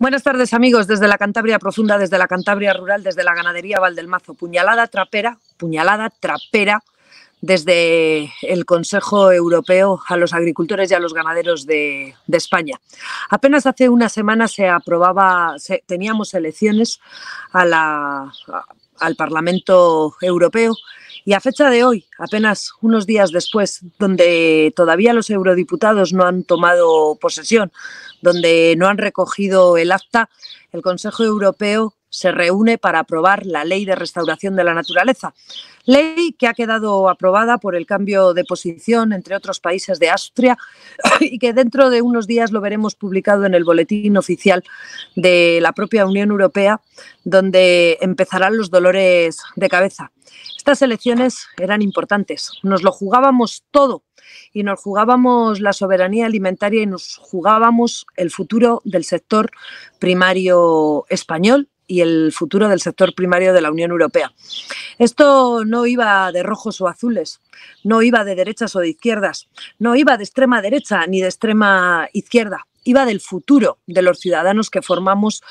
Buenas tardes amigos, desde la Cantabria Profunda, desde la Cantabria Rural, desde la Ganadería Valdelmazo, puñalada trapera, puñalada trapera desde el Consejo Europeo a los agricultores y a los ganaderos de, España. Apenas hace una semana se aprobaba, teníamos elecciones a la, al Parlamento Europeo. Y a fecha de hoy, apenas unos días después, donde todavía los eurodiputados no han tomado posesión, donde no han recogido el acta, el Consejo Europeo se reúne para aprobar la Ley de Restauración de la Naturaleza, ley que ha quedado aprobada por el cambio de posición, entre otros países de Austria, y que dentro de unos días lo veremos publicado en el Boletín Oficial de la propia Unión Europea, donde empezarán los dolores de cabeza. Estas elecciones eran importantes, nos lo jugábamos todo y nos jugábamos la soberanía alimentaria y nos jugábamos el futuro del sector primario español y el futuro del sector primario de la Unión Europea. Esto no iba de rojos o azules, no iba de derechas o de izquierdas, no iba de extrema derecha ni de extrema izquierda iba del futuro de los ciudadanos que formamos,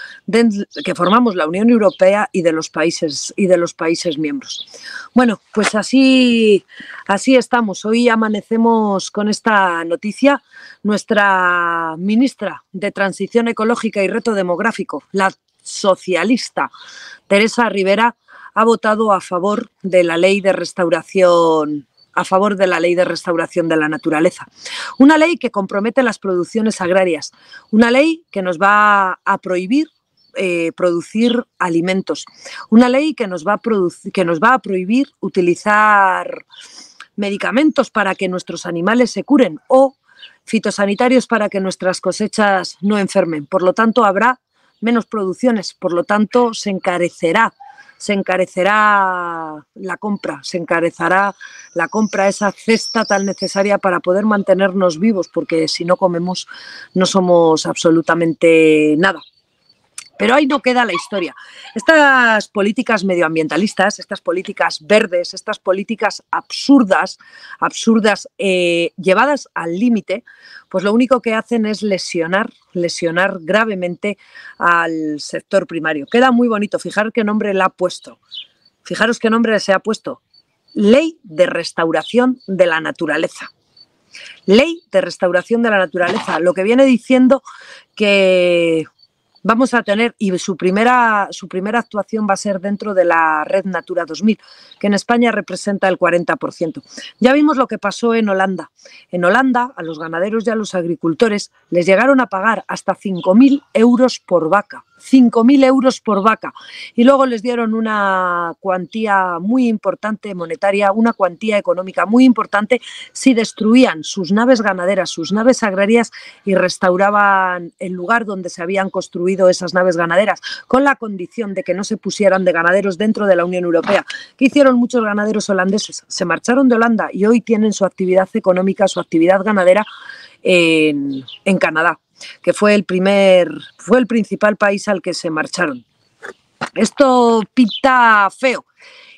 que formamos la Unión Europea y de los países y de los países miembros. Bueno, pues así así estamos. Hoy amanecemos con esta noticia. Nuestra ministra de Transición Ecológica y Reto Demográfico, la socialista. Teresa Rivera ha votado a favor de la ley de restauración a favor de la ley de restauración de la naturaleza. Una ley que compromete las producciones agrarias, una ley que nos va a prohibir eh, producir alimentos, una ley que nos, va que nos va a prohibir utilizar medicamentos para que nuestros animales se curen o fitosanitarios para que nuestras cosechas no enfermen. Por lo tanto, habrá menos producciones, por lo tanto se encarecerá, se encarecerá la compra, se encarecerá la compra, esa cesta tan necesaria para poder mantenernos vivos, porque si no comemos no somos absolutamente nada. Pero ahí no queda la historia. Estas políticas medioambientalistas, estas políticas verdes, estas políticas absurdas, absurdas, eh, llevadas al límite, pues lo único que hacen es lesionar, lesionar gravemente al sector primario. Queda muy bonito, Fijaros qué nombre le ha puesto. Fijaros qué nombre se ha puesto. Ley de restauración de la naturaleza. Ley de restauración de la naturaleza, lo que viene diciendo que vamos a tener, y su primera, su primera actuación va a ser dentro de la red Natura 2000, que en España representa el 40%. Ya vimos lo que pasó en Holanda. En Holanda, a los ganaderos y a los agricultores les llegaron a pagar hasta 5.000 euros por vaca. 5.000 euros por vaca. Y luego les dieron una cuantía muy importante monetaria, una cuantía económica muy importante si destruían sus naves ganaderas, sus naves agrarias y restauraban el lugar donde se habían construido esas naves ganaderas, con la condición de que no se pusieran de ganaderos dentro de la Unión Europea. ¿Qué hicieron muchos ganaderos holandeses? Se marcharon de Holanda y hoy tienen su actividad económica, su actividad ganadera en, en Canadá que fue el primer, fue el principal país al que se marcharon. Esto pinta feo.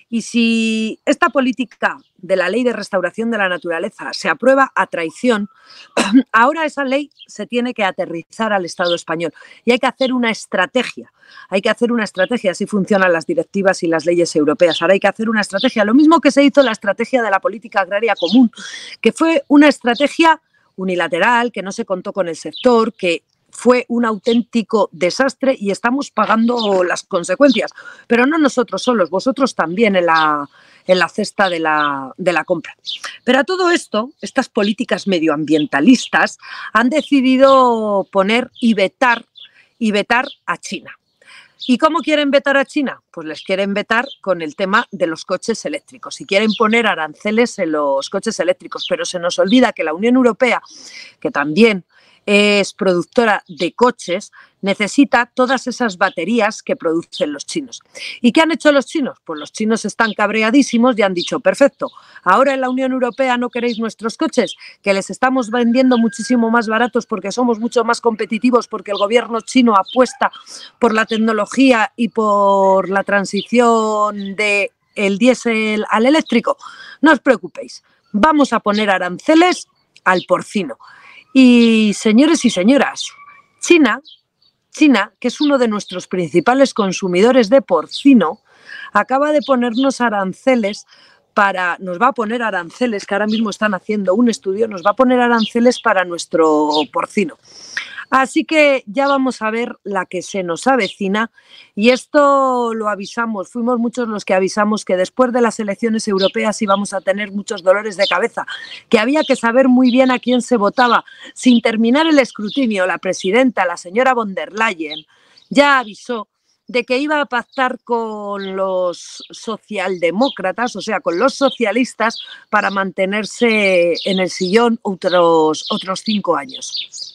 Y si esta política de la ley de restauración de la naturaleza se aprueba a traición, ahora esa ley se tiene que aterrizar al Estado español y hay que hacer una estrategia. Hay que hacer una estrategia, así funcionan las directivas y las leyes europeas. Ahora hay que hacer una estrategia, lo mismo que se hizo la estrategia de la política agraria común, que fue una estrategia unilateral, que no se contó con el sector, que fue un auténtico desastre y estamos pagando las consecuencias. Pero no nosotros solos, vosotros también en la, en la cesta de la, de la compra. Pero a todo esto, estas políticas medioambientalistas han decidido poner y vetar, y vetar a China. ¿Y cómo quieren vetar a China? Pues les quieren vetar con el tema de los coches eléctricos y quieren poner aranceles en los coches eléctricos, pero se nos olvida que la Unión Europea, que también es productora de coches, necesita todas esas baterías que producen los chinos. ¿Y qué han hecho los chinos? Pues los chinos están cabreadísimos y han dicho, perfecto, ahora en la Unión Europea no queréis nuestros coches, que les estamos vendiendo muchísimo más baratos porque somos mucho más competitivos, porque el gobierno chino apuesta por la tecnología y por la transición de diésel al eléctrico. No os preocupéis, vamos a poner aranceles al porcino. Y señores y señoras, China, China, que es uno de nuestros principales consumidores de porcino, acaba de ponernos aranceles para, nos va a poner aranceles, que ahora mismo están haciendo un estudio, nos va a poner aranceles para nuestro porcino. Así que ya vamos a ver la que se nos avecina y esto lo avisamos, fuimos muchos los que avisamos que después de las elecciones europeas íbamos a tener muchos dolores de cabeza, que había que saber muy bien a quién se votaba, sin terminar el escrutinio, la presidenta, la señora von der Leyen, ya avisó de que iba a pactar con los socialdemócratas, o sea, con los socialistas, para mantenerse en el sillón otros, otros cinco años.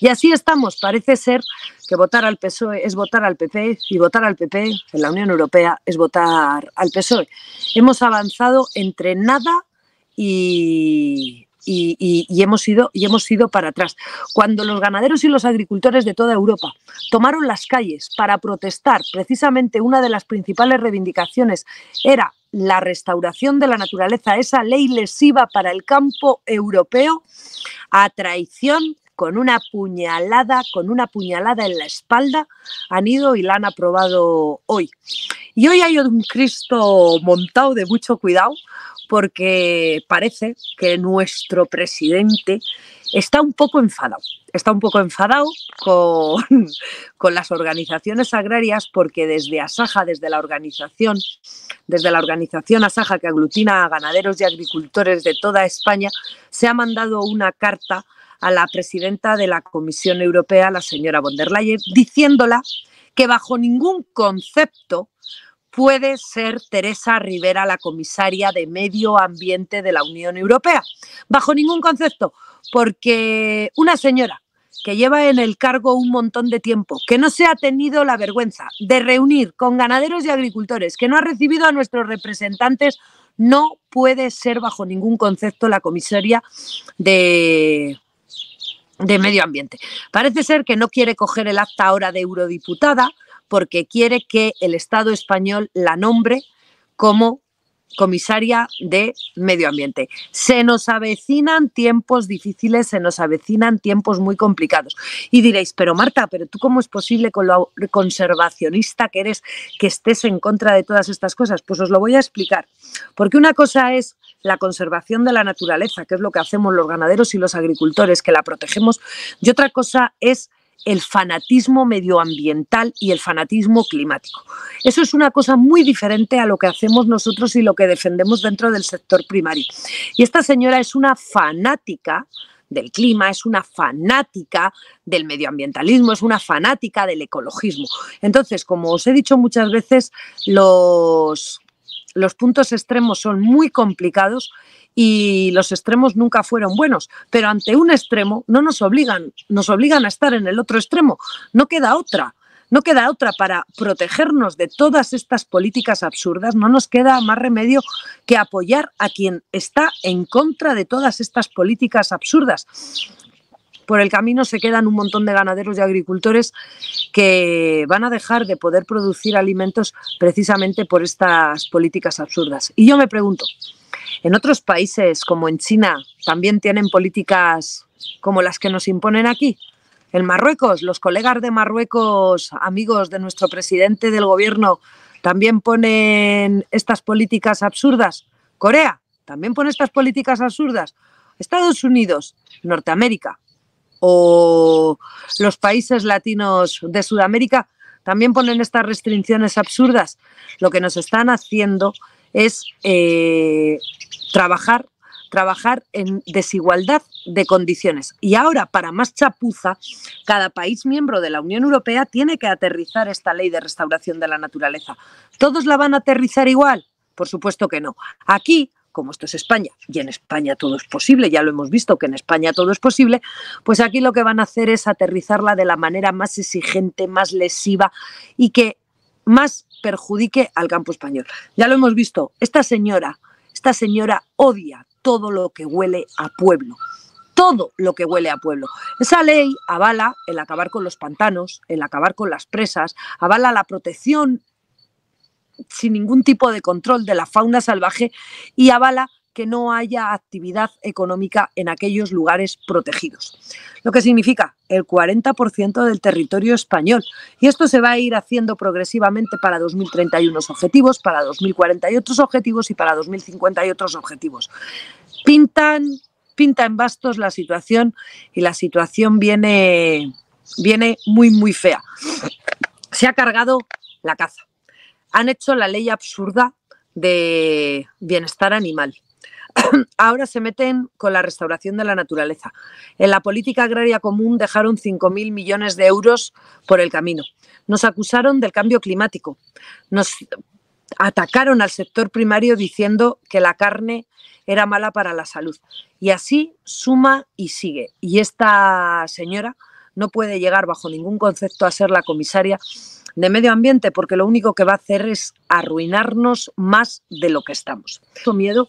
Y así estamos. Parece ser que votar al PSOE es votar al PP y votar al PP en la Unión Europea es votar al PSOE. Hemos avanzado entre nada y, y, hemos ido, y hemos ido para atrás. Cuando los ganaderos y los agricultores de toda Europa tomaron las calles para protestar, precisamente una de las principales reivindicaciones era la restauración de la naturaleza, esa ley lesiva para el campo europeo, a traición con una puñalada, con una puñalada en la espalda, han ido y la han aprobado hoy. Y hoy hay un Cristo montado de mucho cuidado porque parece que nuestro presidente está un poco enfadado. Está un poco enfadado con, las organizaciones agrarias porque desde Asaja, desde la organización, desde la organización Asaja que aglutina a ganaderos y agricultores de toda España, se ha mandado una carta a la presidenta de la Comisión Europea, la señora von der Leyen, diciéndola que bajo ningún concepto puede ser Teresa Rivera la comisaria de Medio Ambiente de la Unión Europea. Bajo ningún concepto, porque una señora que lleva en el cargo un montón de tiempo, que no se ha tenido la vergüenza de reunir con ganaderos y agricultores, que no ha recibido a nuestros representantes, no puede ser bajo ningún concepto la comisaria de, de medio ambiente. Parece ser que no quiere coger el acta ahora de eurodiputada porque quiere que el Estado español la nombre como comisaria de medio ambiente. Se nos avecinan tiempos difíciles, se nos avecinan tiempos muy complicados. Y diréis, pero Marta, pero tú cómo es posible con lo conservacionista que eres que estés en contra de todas estas cosas? Pues os lo voy a explicar. Porque una cosa es la conservación de la naturaleza, que es lo que hacemos los ganaderos y los agricultores, que la protegemos, y otra cosa es el fanatismo medioambiental y el fanatismo climático. Eso es una cosa muy diferente a lo que hacemos nosotros y lo que defendemos dentro del sector primario. Y esta señora es una fanática del clima, es una fanática del medioambientalismo, es una fanática del ecologismo. Entonces, como os he dicho muchas veces, los los puntos extremos son muy complicados y los extremos nunca fueron buenos, pero ante un extremo no nos obligan, nos obligan a estar en el otro extremo, no queda otra. No queda otra para protegernos de todas estas políticas absurdas, no nos queda más remedio que apoyar a quien está en contra de todas estas políticas absurdas por el camino se quedan un montón de ganaderos y agricultores que van a dejar de poder producir alimentos precisamente por estas políticas absurdas. Y yo me pregunto, en otros países como en China también tienen políticas como las que nos imponen aquí. En Marruecos, los colegas de Marruecos, amigos de nuestro presidente del gobierno, también ponen estas políticas absurdas. Corea también pone estas políticas absurdas. Estados Unidos, Norteamérica, o los países latinos de Sudamérica también ponen estas restricciones absurdas. Lo que nos están haciendo es eh, trabajar, trabajar en desigualdad de condiciones. Y ahora, para más chapuza, cada país miembro de la Unión Europea tiene que aterrizar esta ley de restauración de la naturaleza. ¿Todos la van a aterrizar igual? Por supuesto que no. Aquí como esto es España, y en España todo es posible, ya lo hemos visto que en España todo es posible, pues aquí lo que van a hacer es aterrizarla de la manera más exigente, más lesiva y que más perjudique al campo español. Ya lo hemos visto, esta señora, esta señora odia todo lo que huele a pueblo todo lo que huele a pueblo. Esa ley avala el acabar con los pantanos, el acabar con las presas, avala la protección sin ningún tipo de control de la fauna salvaje y avala que no haya actividad económica en aquellos lugares protegidos, lo que significa el 40% del territorio español. Y esto se va a ir haciendo progresivamente para 2031 objetivos, para 2040 y otros objetivos y para 2050 y otros objetivos. Pintan, pinta en bastos la situación y la situación viene, viene muy, muy fea. Se ha cargado la caza han hecho la ley absurda de bienestar animal. Ahora se meten con la restauración de la naturaleza. En la política agraria común dejaron 5.000 millones de euros por el camino. Nos acusaron del cambio climático. Nos atacaron al sector primario diciendo que la carne era mala para la salud. Y así suma y sigue. Y esta señora no puede llegar bajo ningún concepto a ser la comisaria de medio ambiente, porque lo único que va a hacer es arruinarnos más de lo que estamos. Mucho miedo,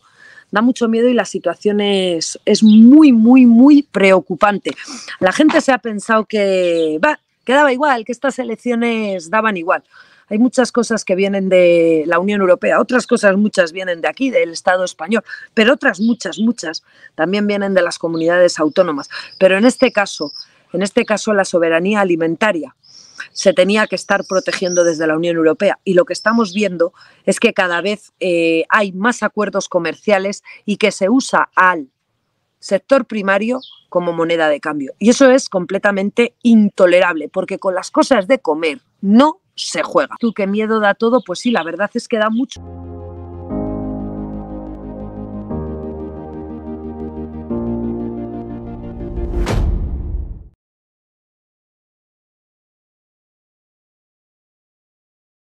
da mucho miedo y la situación es, es muy, muy, muy preocupante. La gente se ha pensado que va, quedaba igual, que estas elecciones daban igual. Hay muchas cosas que vienen de la Unión Europea, otras cosas muchas vienen de aquí, del Estado español, pero otras muchas, muchas también vienen de las comunidades autónomas. Pero en este caso, en este caso la soberanía alimentaria, se tenía que estar protegiendo desde la Unión Europea. Y lo que estamos viendo es que cada vez eh, hay más acuerdos comerciales y que se usa al sector primario como moneda de cambio. Y eso es completamente intolerable, porque con las cosas de comer no se juega. Tú qué miedo da todo, pues sí, la verdad es que da mucho.